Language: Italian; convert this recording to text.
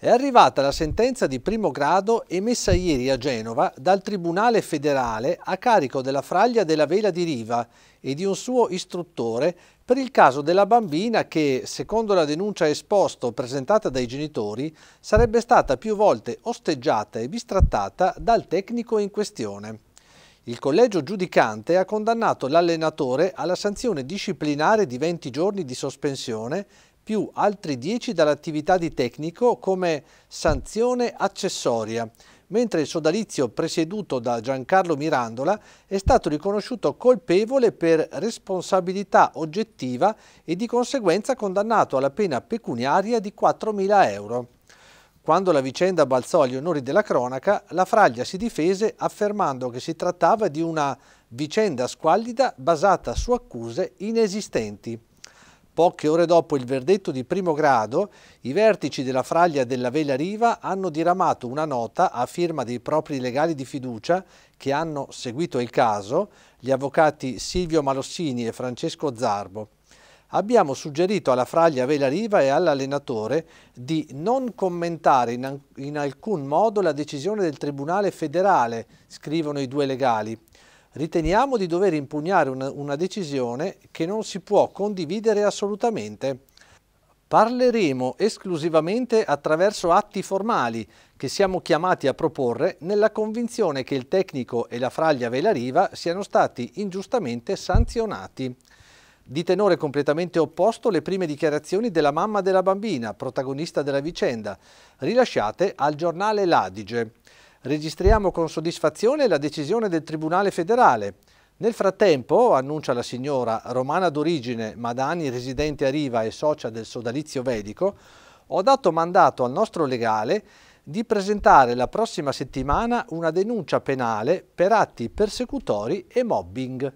È arrivata la sentenza di primo grado emessa ieri a Genova dal Tribunale federale a carico della fraglia della Vela di Riva e di un suo istruttore per il caso della bambina che, secondo la denuncia esposto presentata dai genitori, sarebbe stata più volte osteggiata e bistrattata dal tecnico in questione. Il collegio giudicante ha condannato l'allenatore alla sanzione disciplinare di 20 giorni di sospensione più altri 10 dall'attività di tecnico come sanzione accessoria, mentre il sodalizio presieduto da Giancarlo Mirandola è stato riconosciuto colpevole per responsabilità oggettiva e di conseguenza condannato alla pena pecuniaria di 4.000 euro. Quando la vicenda balzò agli onori della cronaca, la Fraglia si difese affermando che si trattava di una vicenda squallida basata su accuse inesistenti. Poche ore dopo il verdetto di primo grado, i vertici della fraglia della Vela Riva hanno diramato una nota a firma dei propri legali di fiducia che hanno seguito il caso, gli avvocati Silvio Malossini e Francesco Zarbo. Abbiamo suggerito alla fraglia Vela Riva e all'allenatore di non commentare in, in alcun modo la decisione del Tribunale federale, scrivono i due legali riteniamo di dover impugnare una, una decisione che non si può condividere assolutamente. Parleremo esclusivamente attraverso atti formali che siamo chiamati a proporre nella convinzione che il tecnico e la fraglia Velariva siano stati ingiustamente sanzionati. Di tenore completamente opposto le prime dichiarazioni della mamma della bambina, protagonista della vicenda, rilasciate al giornale L'Adige. Registriamo con soddisfazione la decisione del Tribunale federale. Nel frattempo, annuncia la signora, romana d'origine ma da anni residente a Riva e socia del sodalizio vedico, ho dato mandato al nostro legale di presentare la prossima settimana una denuncia penale per atti persecutori e mobbing.